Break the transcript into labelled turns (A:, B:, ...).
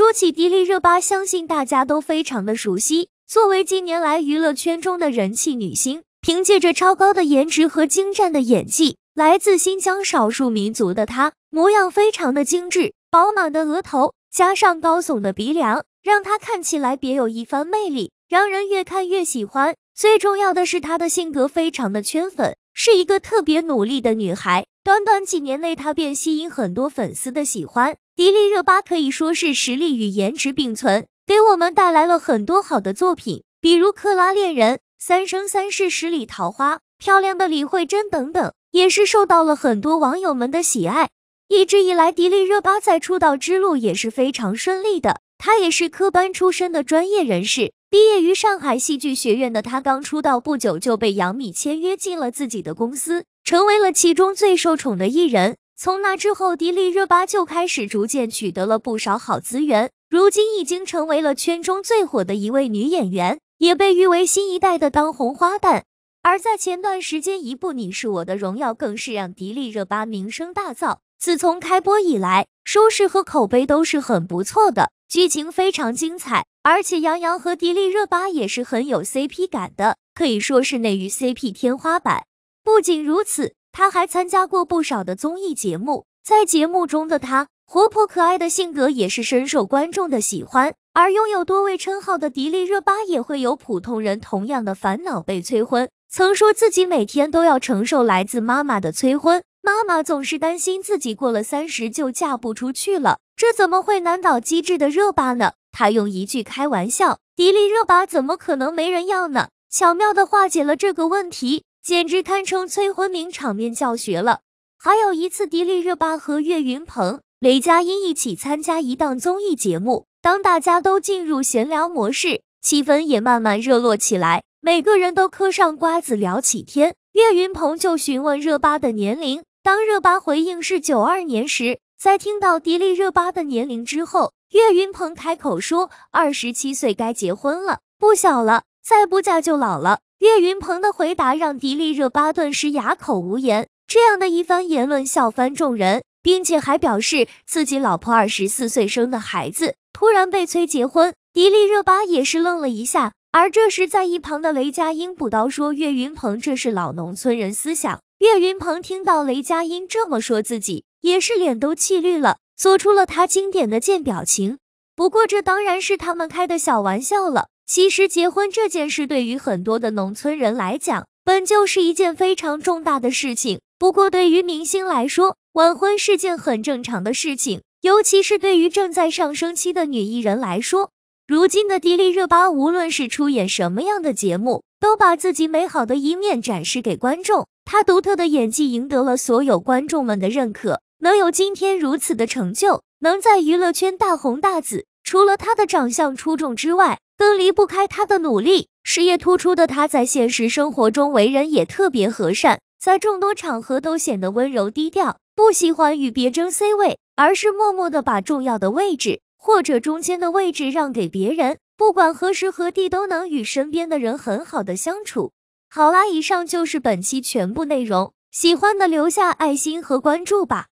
A: 说起迪丽热巴，相信大家都非常的熟悉。作为近年来娱乐圈中的人气女星，凭借着超高的颜值和精湛的演技，来自新疆少数民族的她，模样非常的精致，饱满的额头加上高耸的鼻梁，让她看起来别有一番魅力，让人越看越喜欢。最重要的是，她的性格非常的圈粉，是一个特别努力的女孩。短短几年内，她便吸引很多粉丝的喜欢。迪丽热巴可以说是实力与颜值并存，给我们带来了很多好的作品，比如《克拉恋人》《三生三世十里桃花》《漂亮的李慧珍》等等，也是受到了很多网友们的喜爱。一直以来，迪丽热巴在出道之路也是非常顺利的。她也是科班出身的专业人士，毕业于上海戏剧学院的她，刚出道不久就被杨幂签约进了自己的公司，成为了其中最受宠的艺人。从那之后，迪丽热巴就开始逐渐取得了不少好资源，如今已经成为了圈中最火的一位女演员，也被誉为新一代的当红花旦。而在前段时间，一部《你是我的荣耀》更是让迪丽热巴名声大噪。自从开播以来，收视和口碑都是很不错的，剧情非常精彩，而且杨洋和迪丽热巴也是很有 CP 感的，可以说是内娱 CP 天花板。不仅如此。他还参加过不少的综艺节目，在节目中的他活泼可爱的性格也是深受观众的喜欢。而拥有多位称号的迪丽热巴也会有普通人同样的烦恼，被催婚。曾说自己每天都要承受来自妈妈的催婚，妈妈总是担心自己过了三十就嫁不出去了。这怎么会难倒机智的热巴呢？他用一句开玩笑：“迪丽热巴怎么可能没人要呢？”巧妙的化解了这个问题。简直堪称催婚名场面教学了。还有一次，迪丽热巴和岳云鹏、雷佳音一起参加一档综艺节目，当大家都进入闲聊模式，气氛也慢慢热络起来，每个人都嗑上瓜子聊起天。岳云鹏就询问热巴的年龄，当热巴回应是九二年时，在听到迪丽热巴的年龄之后，岳云鹏开口说：“二十七岁该结婚了，不小了。”再不嫁就老了。岳云鹏的回答让迪丽热巴顿时哑口无言。这样的一番言论笑翻众人，并且还表示自己老婆二十四岁生的孩子，突然被催结婚。迪丽热巴也是愣了一下。而这时，在一旁的雷佳音补刀说：“岳云鹏这是老农村人思想。”岳云鹏听到雷佳音这么说自己，也是脸都气绿了，做出了他经典的贱表情。不过这当然是他们开的小玩笑了。其实结婚这件事对于很多的农村人来讲，本就是一件非常重大的事情。不过对于明星来说，晚婚是件很正常的事情，尤其是对于正在上升期的女艺人来说。如今的迪丽热巴，无论是出演什么样的节目，都把自己美好的一面展示给观众。她独特的演技赢得了所有观众们的认可，能有今天如此的成就，能在娱乐圈大红大紫，除了她的长相出众之外。更离不开他的努力，事业突出的他在现实生活中为人也特别和善，在众多场合都显得温柔低调，不喜欢与别争 C 位，而是默默的把重要的位置或者中间的位置让给别人。不管何时何地都能与身边的人很好的相处。好啦，以上就是本期全部内容，喜欢的留下爱心和关注吧。